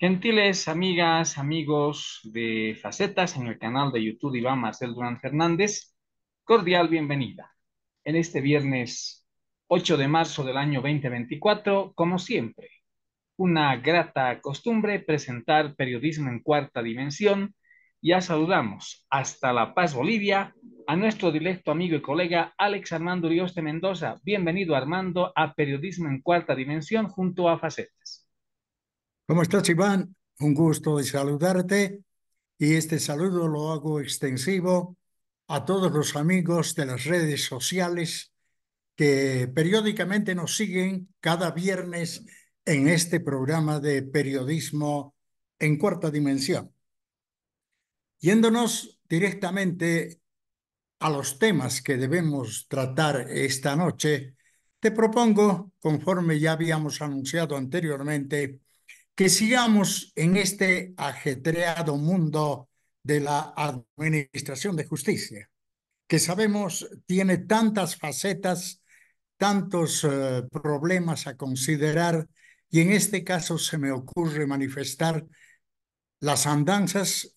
Gentiles amigas, amigos de Facetas en el canal de YouTube Iván Marcel Durán Fernández, cordial bienvenida. En este viernes 8 de marzo del año 2024, como siempre, una grata costumbre presentar periodismo en cuarta dimensión. Ya saludamos hasta La Paz, Bolivia, a nuestro directo amigo y colega Alex Armando Urioste de Mendoza. Bienvenido, Armando, a Periodismo en Cuarta Dimensión junto a Facetas. ¿Cómo estás, Iván? Un gusto de saludarte y este saludo lo hago extensivo a todos los amigos de las redes sociales que periódicamente nos siguen cada viernes en este programa de periodismo en cuarta dimensión. Yéndonos directamente a los temas que debemos tratar esta noche, te propongo, conforme ya habíamos anunciado anteriormente, que sigamos en este ajetreado mundo de la administración de justicia, que sabemos tiene tantas facetas, tantos eh, problemas a considerar, y en este caso se me ocurre manifestar las andanzas,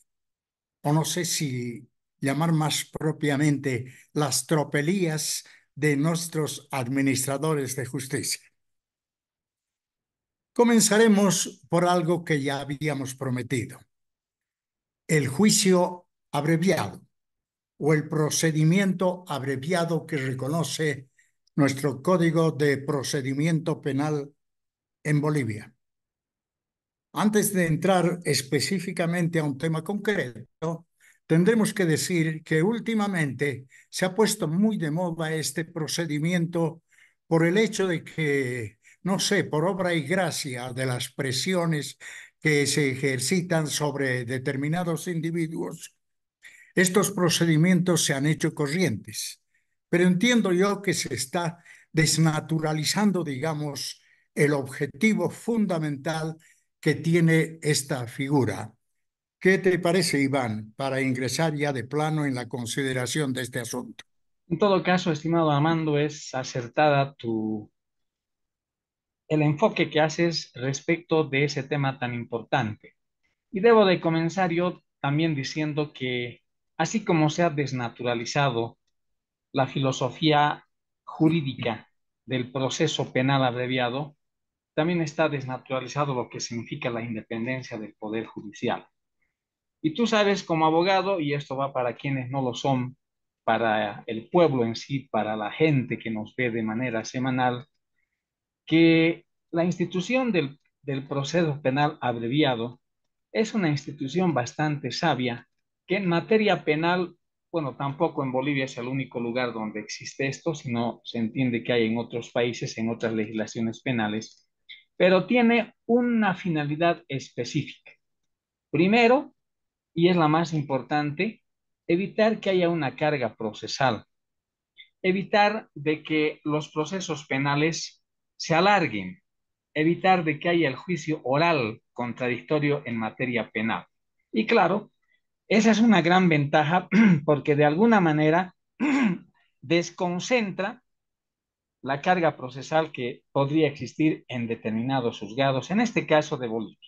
o no sé si llamar más propiamente las tropelías de nuestros administradores de justicia. Comenzaremos por algo que ya habíamos prometido, el juicio abreviado o el procedimiento abreviado que reconoce nuestro Código de Procedimiento Penal en Bolivia. Antes de entrar específicamente a un tema concreto, tendremos que decir que últimamente se ha puesto muy de moda este procedimiento por el hecho de que no sé, por obra y gracia de las presiones que se ejercitan sobre determinados individuos, estos procedimientos se han hecho corrientes. Pero entiendo yo que se está desnaturalizando, digamos, el objetivo fundamental que tiene esta figura. ¿Qué te parece, Iván, para ingresar ya de plano en la consideración de este asunto? En todo caso, estimado Amando, es acertada tu el enfoque que haces respecto de ese tema tan importante. Y debo de comenzar yo también diciendo que así como se ha desnaturalizado la filosofía jurídica del proceso penal abreviado, también está desnaturalizado lo que significa la independencia del Poder Judicial. Y tú sabes como abogado, y esto va para quienes no lo son, para el pueblo en sí, para la gente que nos ve de manera semanal, que la institución del, del proceso penal abreviado es una institución bastante sabia que en materia penal, bueno, tampoco en Bolivia es el único lugar donde existe esto, sino se entiende que hay en otros países, en otras legislaciones penales, pero tiene una finalidad específica. Primero, y es la más importante, evitar que haya una carga procesal, evitar de que los procesos penales se alarguen, evitar de que haya el juicio oral contradictorio en materia penal. Y claro, esa es una gran ventaja porque de alguna manera desconcentra la carga procesal que podría existir en determinados juzgados, en este caso de Bolívar.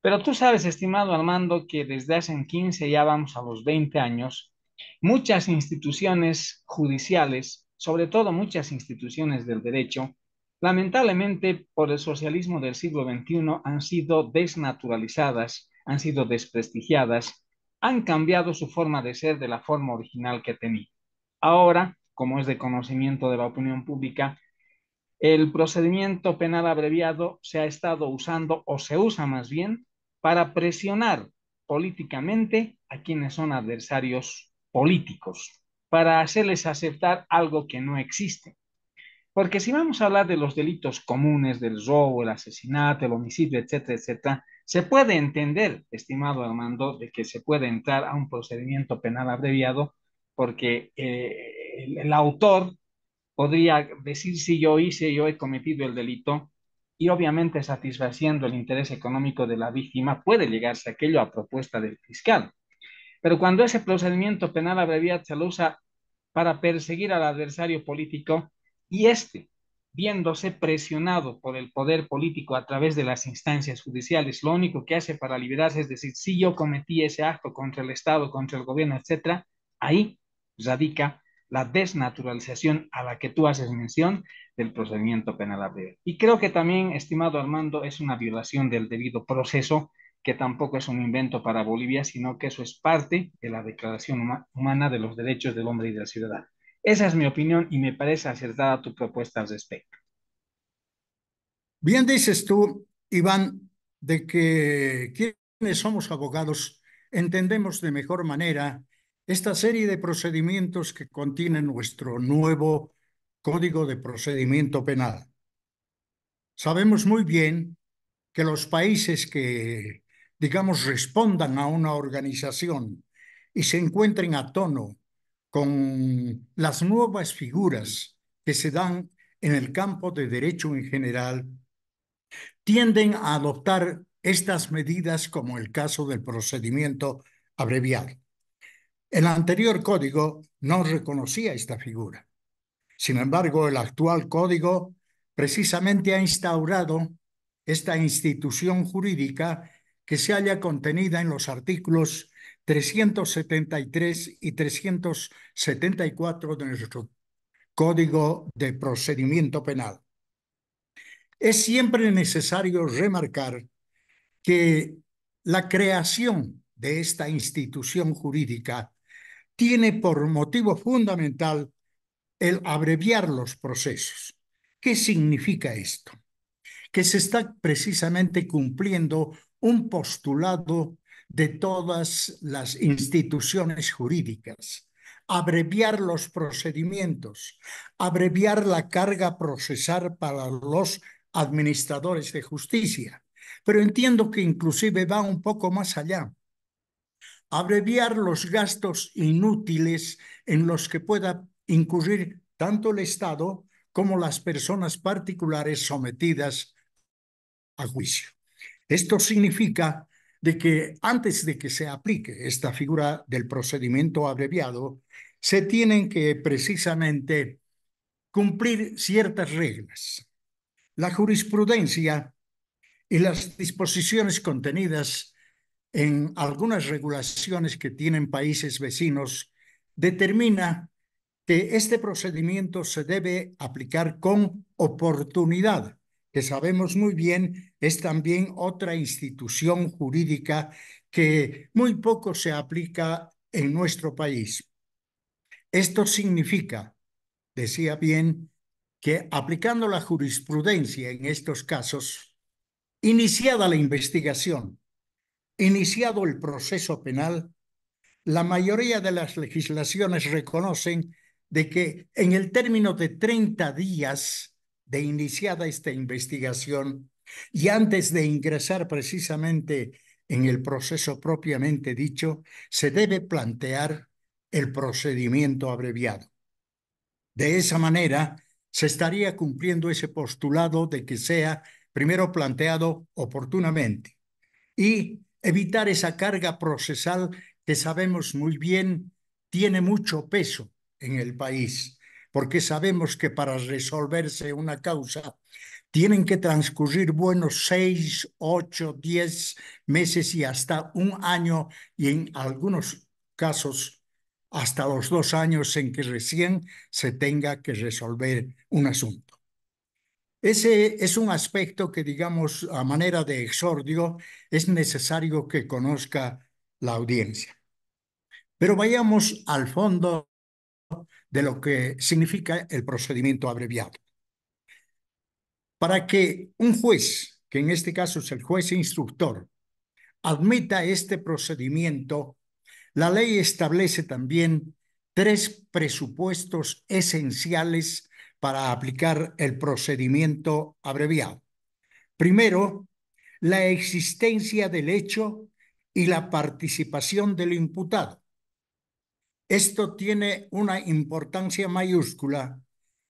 Pero tú sabes, estimado Armando, que desde hace 15, ya vamos a los 20 años, muchas instituciones judiciales, sobre todo muchas instituciones del derecho, lamentablemente por el socialismo del siglo XXI han sido desnaturalizadas, han sido desprestigiadas, han cambiado su forma de ser de la forma original que tenía. Ahora, como es de conocimiento de la opinión pública, el procedimiento penal abreviado se ha estado usando o se usa más bien para presionar políticamente a quienes son adversarios políticos, para hacerles aceptar algo que no existe. Porque si vamos a hablar de los delitos comunes, del robo, el asesinato, el homicidio, etcétera, etcétera, se puede entender, estimado Armando, de que se puede entrar a un procedimiento penal abreviado porque eh, el, el, autor podría decir si yo hice, yo he cometido el delito y obviamente satisfaciendo el interés económico de la víctima puede llegarse aquello a propuesta del fiscal. Pero cuando ese procedimiento penal abreviado se lo usa para perseguir al adversario político, y este, viéndose presionado por el poder político a través de las instancias judiciales, lo único que hace para liberarse es decir, si yo cometí ese acto contra el Estado, contra el gobierno, etcétera, ahí radica la desnaturalización a la que tú haces mención del procedimiento penal abreviado. Y creo que también, estimado Armando, es una violación del debido proceso, que tampoco es un invento para Bolivia, sino que eso es parte de la Declaración Humana de los Derechos del Hombre y de la Ciudadanía. Esa es mi opinión y me parece acertada tu propuesta al respecto. Bien dices tú, Iván, de que quienes somos abogados entendemos de mejor manera esta serie de procedimientos que contiene nuestro nuevo Código de Procedimiento Penal. Sabemos muy bien que los países que, digamos, respondan a una organización y se encuentren a tono con las nuevas figuras que se dan en el campo de derecho en general, tienden a adoptar estas medidas como el caso del procedimiento abreviado. El anterior código no reconocía esta figura. Sin embargo, el actual código precisamente ha instaurado esta institución jurídica que se halla contenida en los artículos 373 y 374 de nuestro Código de Procedimiento Penal. Es siempre necesario remarcar que la creación de esta institución jurídica tiene por motivo fundamental el abreviar los procesos. ¿Qué significa esto? Que se está precisamente cumpliendo un postulado de todas las instituciones jurídicas, abreviar los procedimientos, abreviar la carga procesal para los administradores de justicia. Pero entiendo que inclusive va un poco más allá. Abreviar los gastos inútiles en los que pueda incurrir tanto el Estado como las personas particulares sometidas a juicio. Esto significa de que antes de que se aplique esta figura del procedimiento abreviado, se tienen que precisamente cumplir ciertas reglas. La jurisprudencia y las disposiciones contenidas en algunas regulaciones que tienen países vecinos determina que este procedimiento se debe aplicar con oportunidad sabemos muy bien es también otra institución jurídica que muy poco se aplica en nuestro país. Esto significa, decía bien, que aplicando la jurisprudencia en estos casos, iniciada la investigación, iniciado el proceso penal, la mayoría de las legislaciones reconocen de que en el término de 30 días de iniciada esta investigación y antes de ingresar precisamente en el proceso propiamente dicho, se debe plantear el procedimiento abreviado. De esa manera, se estaría cumpliendo ese postulado de que sea primero planteado oportunamente y evitar esa carga procesal que sabemos muy bien tiene mucho peso en el país porque sabemos que para resolverse una causa tienen que transcurrir buenos seis, ocho, diez meses y hasta un año y en algunos casos hasta los dos años en que recién se tenga que resolver un asunto. Ese es un aspecto que, digamos, a manera de exordio, es necesario que conozca la audiencia. Pero vayamos al fondo de lo que significa el procedimiento abreviado. Para que un juez, que en este caso es el juez instructor, admita este procedimiento, la ley establece también tres presupuestos esenciales para aplicar el procedimiento abreviado. Primero, la existencia del hecho y la participación del imputado. Esto tiene una importancia mayúscula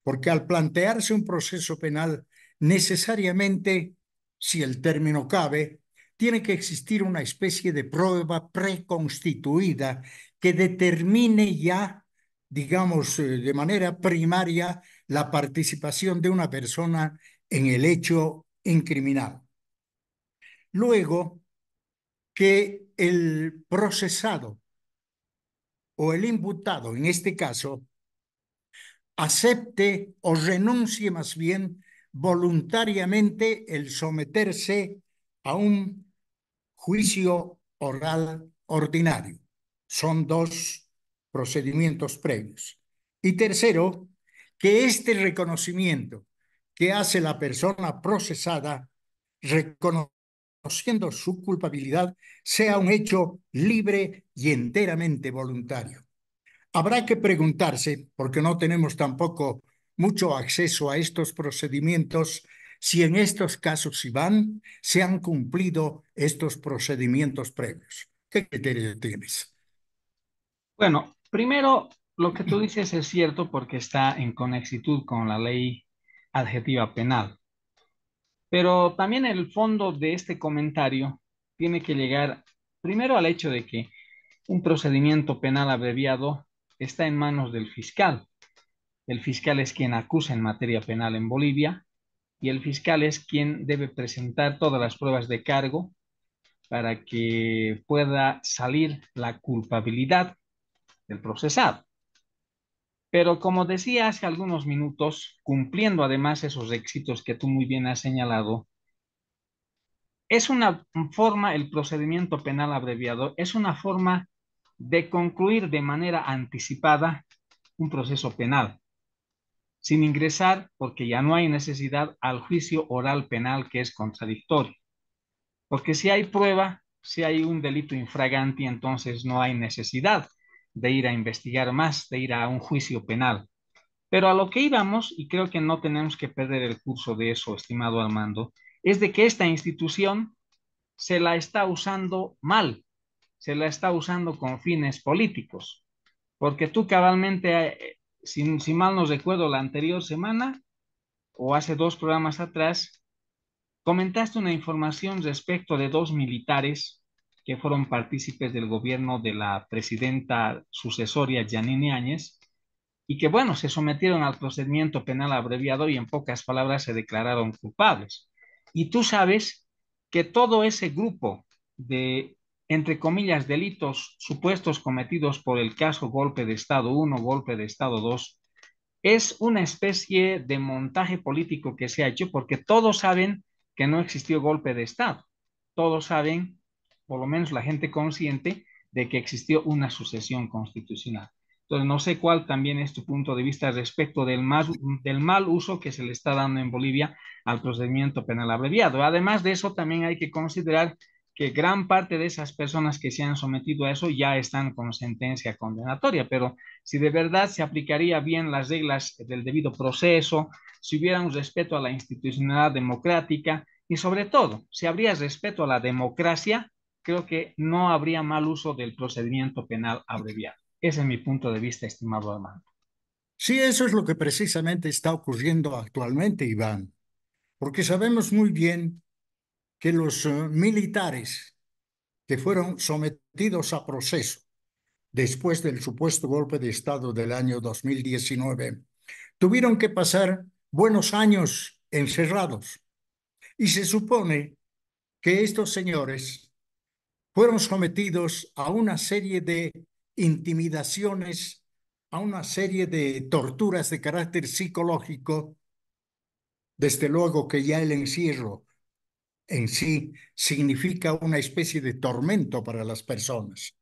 porque al plantearse un proceso penal, necesariamente, si el término cabe, tiene que existir una especie de prueba preconstituida que determine ya, digamos, eh, de manera primaria la participación de una persona en el hecho incriminado. Luego, que el procesado o el imputado, en este caso, acepte o renuncie más bien voluntariamente el someterse a un juicio oral ordinario. Son dos procedimientos previos. Y tercero, que este reconocimiento que hace la persona procesada, reconozca siendo su culpabilidad, sea un hecho libre y enteramente voluntario. Habrá que preguntarse, porque no tenemos tampoco mucho acceso a estos procedimientos, si en estos casos Iván se han cumplido estos procedimientos previos. ¿Qué criterio tienes? Bueno, primero lo que tú dices es cierto porque está en conexitud con la ley adjetiva penal. Pero también el fondo de este comentario tiene que llegar primero al hecho de que un procedimiento penal abreviado está en manos del fiscal. El fiscal es quien acusa en materia penal en Bolivia y el fiscal es quien debe presentar todas las pruebas de cargo para que pueda salir la culpabilidad del procesado. Pero como decía hace algunos minutos, cumpliendo además esos requisitos que tú muy bien has señalado, es una forma, el procedimiento penal abreviado, es una forma de concluir de manera anticipada un proceso penal, sin ingresar, porque ya no hay necesidad, al juicio oral penal que es contradictorio. Porque si hay prueba, si hay un delito infragante, entonces no hay necesidad de ir a investigar más, de ir a un juicio penal. Pero a lo que íbamos, y creo que no tenemos que perder el curso de eso, estimado Armando, es de que esta institución se la está usando mal, se la está usando con fines políticos. Porque tú cabalmente, eh, si, si mal no recuerdo, la anterior semana o hace dos programas atrás, comentaste una información respecto de dos militares que fueron partícipes del gobierno de la presidenta sucesoria Janine Áñez y que, bueno, se sometieron al procedimiento penal abreviado y en pocas palabras se declararon culpables. Y tú sabes que todo ese grupo de, entre comillas, delitos supuestos cometidos por el caso golpe de Estado 1, golpe de Estado 2, es una especie de montaje político que se ha hecho porque todos saben que no existió golpe de Estado. Todos saben por lo menos la gente consciente de que existió una sucesión constitucional. Entonces, no sé cuál también es tu punto de vista respecto del, mal uso que se le está dando en Bolivia al procedimiento penal abreviado. Además de eso, también hay que considerar que gran parte de esas personas que se han sometido a eso ya están con sentencia condenatoria, pero si de verdad se aplicaría bien las reglas del debido proceso, si hubiera un respeto a la institucionalidad democrática y sobre todo, si habría respeto a la democracia, creo que no habría mal uso del procedimiento penal abreviado. Ese es mi punto de vista, estimado Armando. Sí, eso es lo que precisamente está ocurriendo actualmente, Iván, porque sabemos muy bien que los eh, militares que fueron sometidos a proceso después del supuesto golpe de Estado del año 2019 tuvieron que pasar buenos años encerrados. Y se supone que estos señores fueron sometidos a una serie de intimidaciones, a una serie de torturas de carácter psicológico, desde luego que ya el encierro en sí significa una especie de tormento para las personas.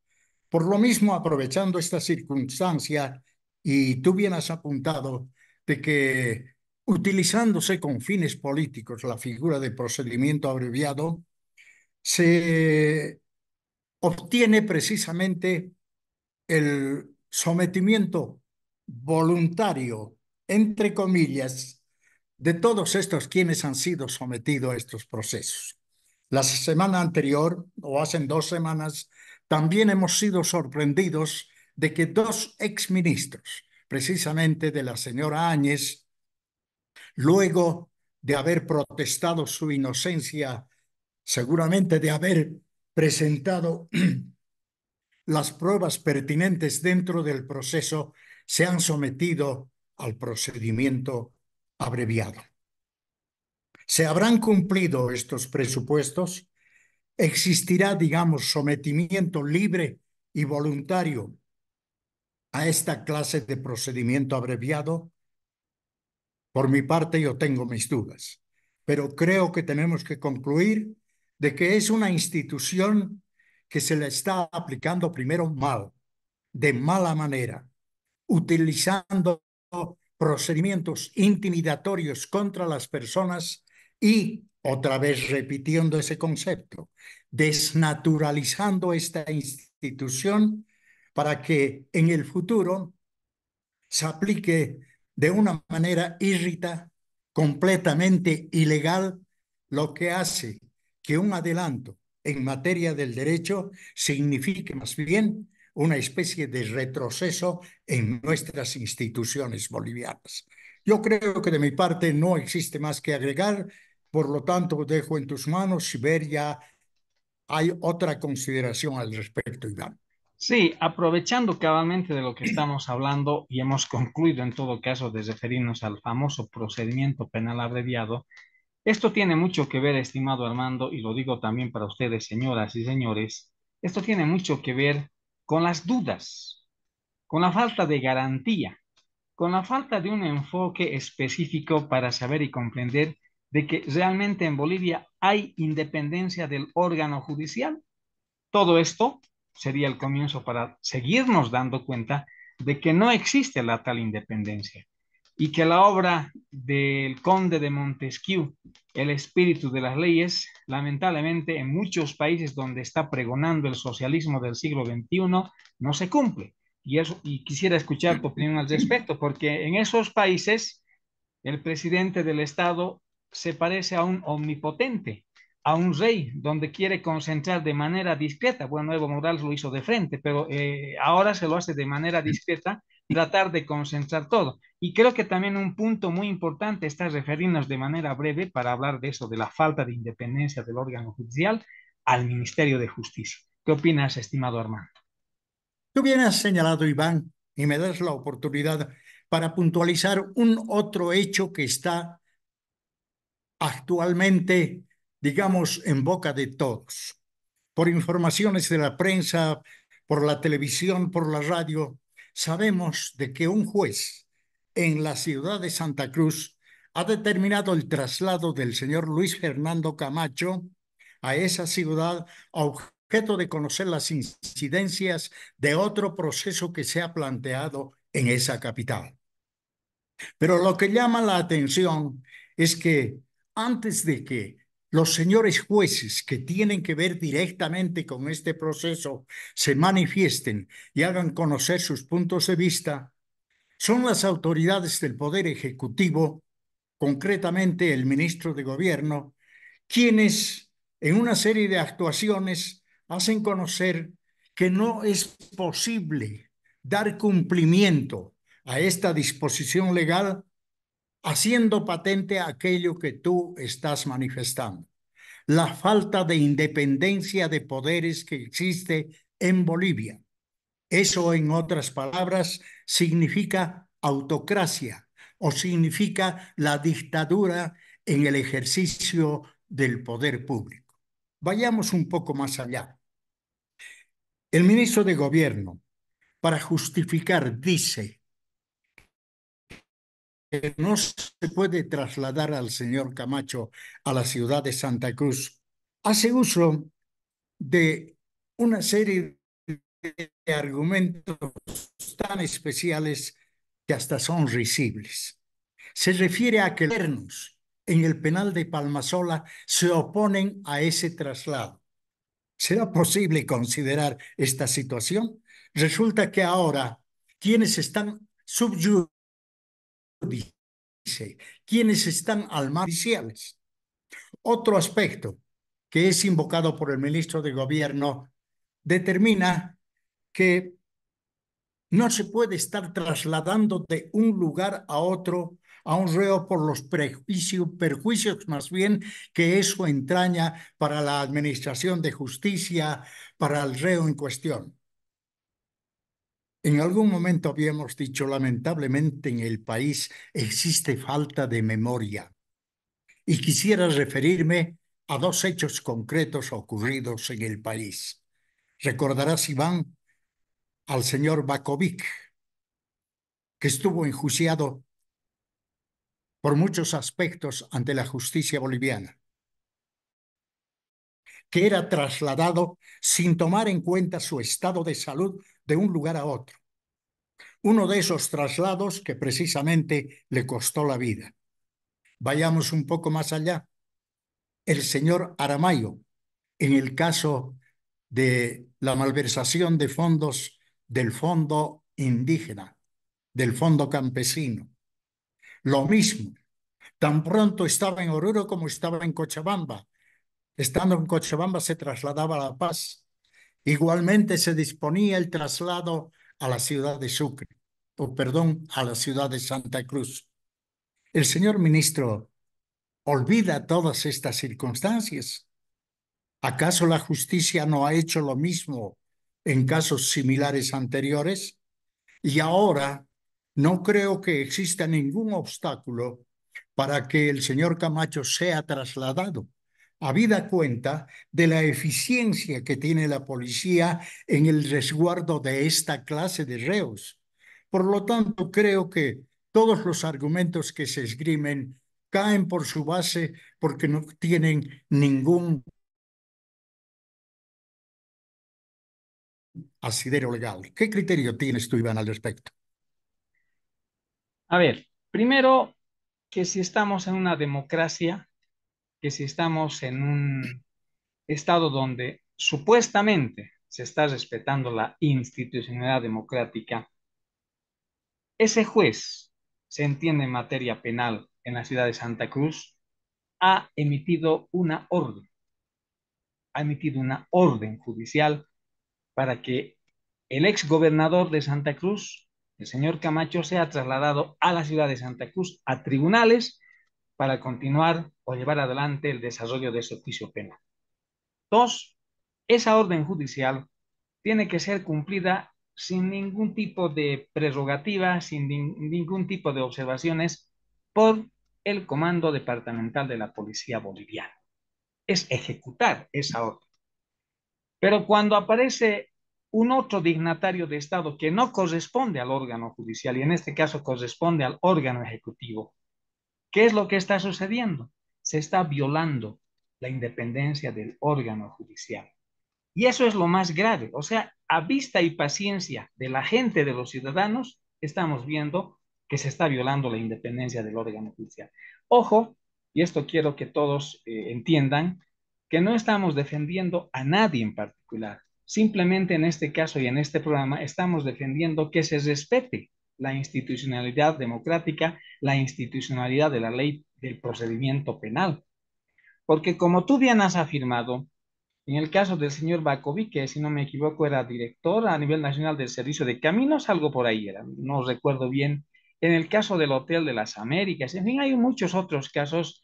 Por lo mismo, aprovechando esta circunstancia, y tú bien has apuntado de que utilizándose con fines políticos la figura de procedimiento abreviado, se obtiene precisamente el sometimiento voluntario, entre comillas, de todos estos quienes han sido sometidos a estos procesos. La semana anterior, o hace dos semanas, también hemos sido sorprendidos de que dos exministros, precisamente de la señora Áñez, luego de haber protestado su inocencia, seguramente de haber presentado las pruebas pertinentes dentro del proceso, se han sometido al procedimiento abreviado. ¿Se habrán cumplido estos presupuestos? ¿Existirá, digamos, sometimiento libre y voluntario a esta clase de procedimiento abreviado? Por mi parte, yo tengo mis dudas, pero creo que tenemos que concluir de que es una institución que se le está aplicando primero mal, de mala manera, utilizando procedimientos intimidatorios contra las personas y, otra vez repitiendo ese concepto, desnaturalizando esta institución para que en el futuro se aplique de una manera irrita, completamente ilegal, lo que hace que un adelanto en materia del derecho signifique más bien una especie de retroceso en nuestras instituciones bolivianas. Yo creo que de mi parte no existe más que agregar, por lo tanto dejo en tus manos si ver ya hay otra consideración al respecto, Iván. Sí, aprovechando cabalmente de lo que estamos hablando y hemos concluido en todo caso de referirnos al famoso procedimiento penal abreviado, esto tiene mucho que ver, estimado Armando, y lo digo también para ustedes, señoras y señores, esto tiene mucho que ver con las dudas, con la falta de garantía, con la falta de un enfoque específico para saber y comprender de que realmente en Bolivia hay independencia del órgano judicial. Todo esto sería el comienzo para seguirnos dando cuenta de que no existe la tal independencia y que la obra del conde de Montesquieu, El espíritu de las leyes, lamentablemente en muchos países donde está pregonando el socialismo del siglo XXI, no se cumple. Y, eso, y quisiera escuchar tu opinión al respecto, porque en esos países el presidente del Estado se parece a un omnipotente, a un rey, donde quiere concentrar de manera discreta. Bueno, Evo Morales lo hizo de frente, pero eh, ahora se lo hace de manera discreta tratar de concentrar todo. Y creo que también un punto muy importante está referirnos de manera breve para hablar de eso, de la falta de independencia del órgano judicial al Ministerio de Justicia. ¿Qué opinas, estimado hermano Tú bien has señalado, Iván, y me das la oportunidad para puntualizar un otro hecho que está actualmente, digamos, en boca de todos. Por informaciones de la prensa, por la televisión, por la radio, sabemos de que un juez en la ciudad de Santa Cruz ha determinado el traslado del señor Luis Fernando Camacho a esa ciudad a objeto de conocer las incidencias de otro proceso que se ha planteado en esa capital. Pero lo que llama la atención es que antes de que los señores jueces que tienen que ver directamente con este proceso se manifiesten y hagan conocer sus puntos de vista, son las autoridades del Poder Ejecutivo, concretamente el ministro de Gobierno, quienes en una serie de actuaciones hacen conocer que no es posible dar cumplimiento a esta disposición legal haciendo patente aquello que tú estás manifestando. La falta de independencia de poderes que existe en Bolivia. Eso, en otras palabras, significa autocracia o significa la dictadura en el ejercicio del poder público. Vayamos un poco más allá. El ministro de Gobierno, para justificar, dice, que no se puede trasladar al señor Camacho a la ciudad de Santa Cruz, hace uso de una serie de argumentos tan especiales que hasta son risibles. Se refiere a que los en el penal de Palmasola se oponen a ese traslado. ¿Será posible considerar esta situación? Resulta que ahora quienes están subyugados dice, quienes están al mar Otro aspecto que es invocado por el ministro de Gobierno determina que no se puede estar trasladando de un lugar a otro a un reo por los prejuicios, perjuicios más bien que eso entraña para la administración de justicia, para el reo en cuestión. En algún momento habíamos dicho, lamentablemente en el país existe falta de memoria. Y quisiera referirme a dos hechos concretos ocurridos en el país. Recordarás, Iván, al señor Bakovic, que estuvo enjuiciado por muchos aspectos ante la justicia boliviana que era trasladado sin tomar en cuenta su estado de salud de un lugar a otro. Uno de esos traslados que precisamente le costó la vida. Vayamos un poco más allá. El señor Aramayo, en el caso de la malversación de fondos del fondo indígena, del fondo campesino. Lo mismo, tan pronto estaba en Oruro como estaba en Cochabamba, Estando en Cochabamba se trasladaba a La Paz. Igualmente se disponía el traslado a la ciudad de Sucre, o perdón, a la ciudad de Santa Cruz. El señor ministro olvida todas estas circunstancias. ¿Acaso la justicia no ha hecho lo mismo en casos similares anteriores? Y ahora no creo que exista ningún obstáculo para que el señor Camacho sea trasladado habida cuenta de la eficiencia que tiene la policía en el resguardo de esta clase de reos. Por lo tanto, creo que todos los argumentos que se esgrimen caen por su base porque no tienen ningún asidero legal. ¿Qué criterio tienes tú, Iván, al respecto? A ver, primero que si estamos en una democracia, que si estamos en un estado donde supuestamente se está respetando la institucionalidad democrática, ese juez, se entiende en materia penal en la ciudad de Santa Cruz, ha emitido una orden, ha emitido una orden judicial para que el ex gobernador de Santa Cruz, el señor Camacho, sea trasladado a la ciudad de Santa Cruz a tribunales para continuar o llevar adelante el desarrollo de su oficio penal. Dos, esa orden judicial tiene que ser cumplida sin ningún tipo de prerrogativa, sin ningún tipo de observaciones por el Comando Departamental de la Policía Boliviana. Es ejecutar esa orden. Pero cuando aparece un otro dignatario de Estado que no corresponde al órgano judicial y en este caso corresponde al órgano ejecutivo, ¿Qué es lo que está sucediendo? Se está violando la independencia del órgano judicial. Y eso es lo más grave. O sea, a vista y paciencia de la gente, de los ciudadanos, estamos viendo que se está violando la independencia del órgano judicial. Ojo, y esto quiero que todos eh, entiendan, que no estamos defendiendo a nadie en particular. Simplemente en este caso y en este programa estamos defendiendo que se respete la institucionalidad democrática, la institucionalidad de la ley del procedimiento penal. Porque como tú bien has afirmado, en el caso del señor Bacovi, que si no me equivoco era director a nivel nacional del servicio de caminos, algo por ahí era, no recuerdo bien. En el caso del Hotel de las Américas, en fin, hay muchos otros casos.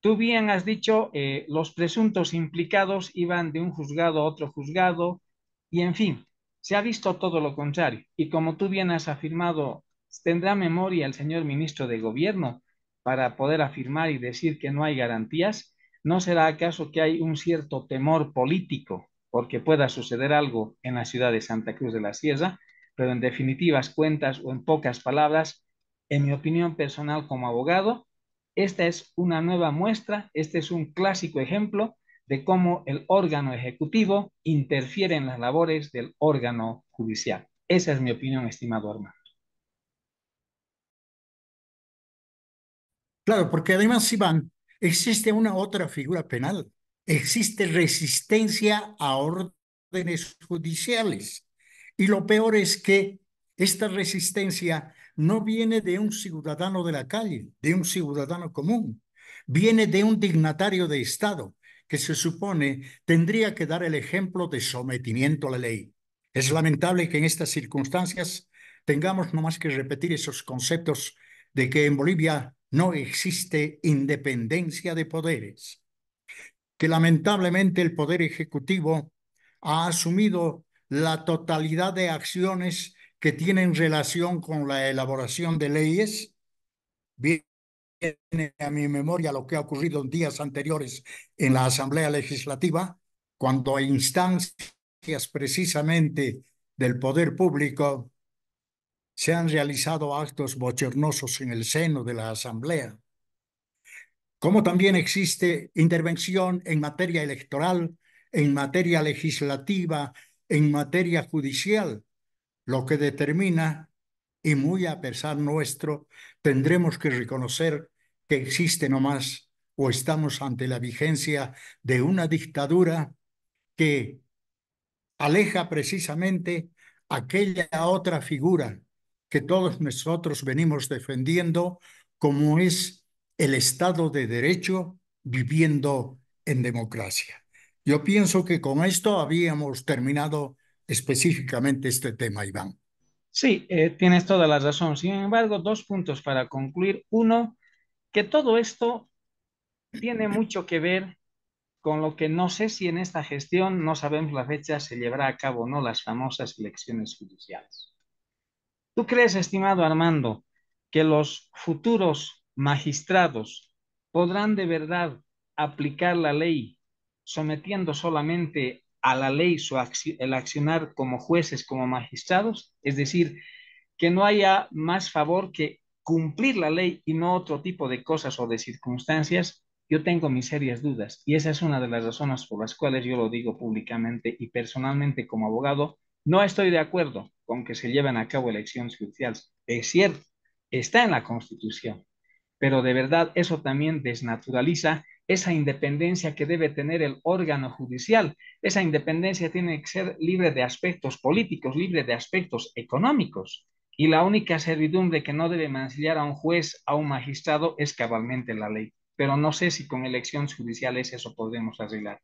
Tú bien has dicho, eh, los presuntos implicados iban de un juzgado a otro juzgado, y en fin, se ha visto todo lo contrario. Y como tú bien has afirmado, ¿tendrá memoria el señor ministro de Gobierno para poder afirmar y decir que no hay garantías? ¿No será acaso que hay un cierto temor político porque pueda suceder algo en la ciudad de Santa Cruz de la Sierra? Pero en definitivas cuentas o en pocas palabras, en mi opinión personal como abogado, esta es una nueva muestra, este es un clásico ejemplo de cómo el órgano ejecutivo interfiere en las labores del órgano judicial. Esa es mi opinión, estimado hermano. Claro, porque además, Iván, existe una otra figura penal. Existe resistencia a órdenes judiciales. Y lo peor es que esta resistencia no viene de un ciudadano de la calle, de un ciudadano común. Viene de un dignatario de Estado, se supone tendría que dar el ejemplo de sometimiento a la ley. Es lamentable que en estas circunstancias tengamos no más que repetir esos conceptos de que en Bolivia no existe independencia de poderes, que lamentablemente el Poder Ejecutivo ha asumido la totalidad de acciones que tienen relación con la elaboración de leyes, a mi memoria lo que ha ocurrido en días anteriores en la Asamblea Legislativa, cuando a instancias precisamente del poder público se han realizado actos bochornosos en el seno de la Asamblea, como también existe intervención en materia electoral, en materia legislativa, en materia judicial, lo que determina, y muy a pesar nuestro, tendremos que reconocer que existe no más o estamos ante la vigencia de una dictadura que aleja precisamente aquella otra figura que todos nosotros venimos defendiendo, como es el Estado de Derecho viviendo en democracia. Yo pienso que con esto habíamos terminado específicamente este tema, Iván. Sí, eh, tienes toda la razón. Sin embargo, dos puntos para concluir. Uno, que todo esto tiene mucho que ver con lo que no sé si en esta gestión, no sabemos la fecha, se llevará a cabo o no las famosas elecciones judiciales. ¿Tú crees, estimado Armando, que los futuros magistrados podrán de verdad aplicar la ley sometiendo solamente a la ley el accionar como jueces, como magistrados? Es decir, que no haya más favor que cumplir la ley y no otro tipo de cosas o de circunstancias, yo tengo mis serias dudas. Y esa es una de las razones por las cuales yo lo digo públicamente y personalmente como abogado, no estoy de acuerdo con que se lleven a cabo elecciones judiciales. Es cierto, está en la Constitución, pero de verdad eso también desnaturaliza esa independencia que debe tener el órgano judicial. Esa independencia tiene que ser libre de aspectos políticos, libre de aspectos económicos y la única servidumbre que no debe mancillar a un juez, a un magistrado, es cabalmente la ley. Pero no sé si con elecciones judiciales eso podemos arreglar.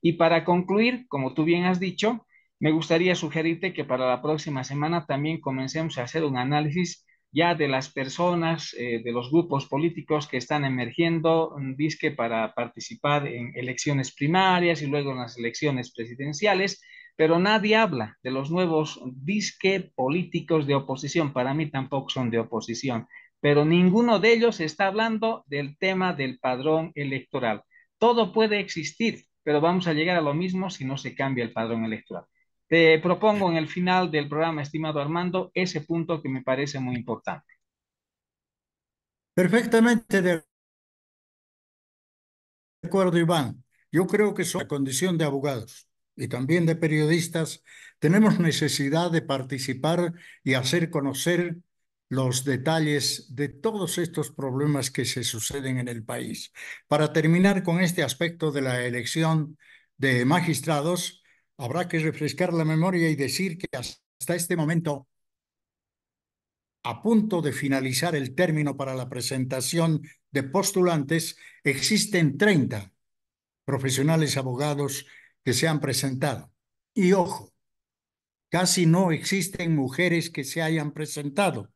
Y para concluir, como tú bien has dicho, me gustaría sugerirte que para la próxima semana también comencemos a hacer un análisis ya de las personas, eh, de los grupos políticos que están emergiendo, mm, disque para participar en elecciones primarias y luego en las elecciones presidenciales pero nadie habla de los nuevos disque políticos de oposición. Para mí tampoco son de oposición, pero ninguno de ellos está hablando del tema del padrón electoral. Todo puede existir, pero vamos a llegar a lo mismo si no se cambia el padrón electoral. Te propongo en el final del programa, estimado Armando, ese punto que me parece muy importante. Perfectamente de acuerdo, Iván. Yo creo que son la condición de abogados y también de periodistas, tenemos necesidad de participar y hacer conocer los detalles de todos estos problemas que se suceden en el país. Para terminar con este aspecto de la elección de magistrados, habrá que refrescar la memoria y decir que hasta este momento, a punto de finalizar el término para la presentación de postulantes, existen 30 profesionales abogados que se han presentado. Y ojo, casi no existen mujeres que se hayan presentado,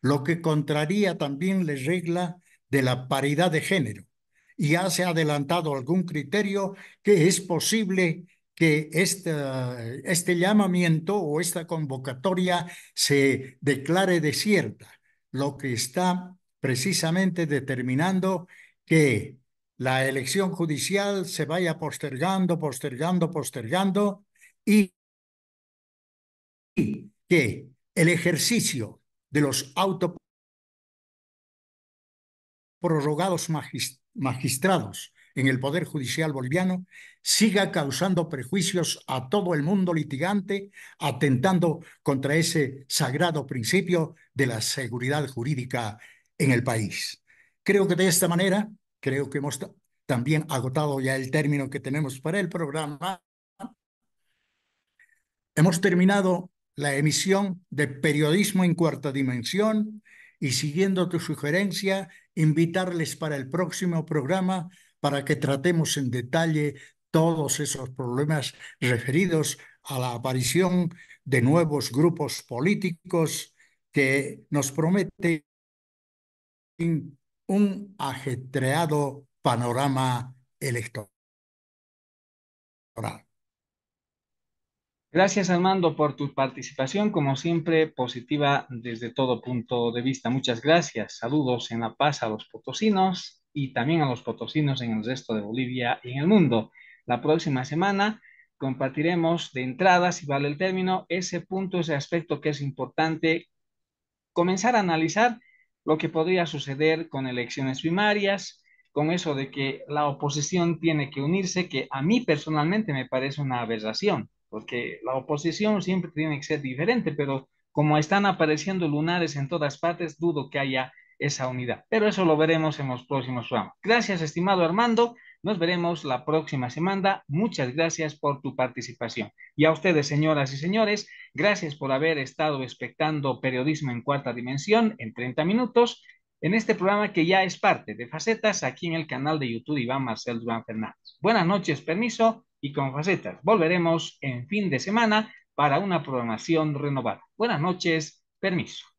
lo que contraría también la regla de la paridad de género. Y ya se ha adelantado algún criterio que es posible que esta, este llamamiento o esta convocatoria se declare desierta, lo que está precisamente determinando que la elección judicial se vaya postergando, postergando, postergando y que el ejercicio de los autoprorrogados magistrados en el Poder Judicial boliviano siga causando prejuicios a todo el mundo litigante, atentando contra ese sagrado principio de la seguridad jurídica en el país. Creo que de esta manera Creo que hemos también agotado ya el término que tenemos para el programa. Hemos terminado la emisión de Periodismo en Cuarta Dimensión y siguiendo tu sugerencia, invitarles para el próximo programa para que tratemos en detalle todos esos problemas referidos a la aparición de nuevos grupos políticos que nos prometen un ajetreado panorama electoral. Gracias Armando por tu participación, como siempre positiva desde todo punto de vista. Muchas gracias. Saludos en La Paz a los potosinos y también a los potosinos en el resto de Bolivia y en el mundo. La próxima semana compartiremos de entrada, si vale el término, ese punto, ese aspecto que es importante comenzar a analizar lo que podría suceder con elecciones primarias, con eso de que la oposición tiene que unirse, que a mí personalmente me parece una aberración, porque la oposición siempre tiene que ser diferente, pero como están apareciendo lunares en todas partes, dudo que haya esa unidad. Pero eso lo veremos en los próximos programas. Gracias, estimado Armando. Nos veremos la próxima semana. Muchas gracias por tu participación. Y a ustedes, señoras y señores, gracias por haber estado espectando Periodismo en Cuarta Dimensión en 30 minutos en este programa que ya es parte de Facetas aquí en el canal de YouTube Iván Marcel Durán Fernández. Buenas noches, permiso y con Facetas. Volveremos en fin de semana para una programación renovada. Buenas noches, permiso.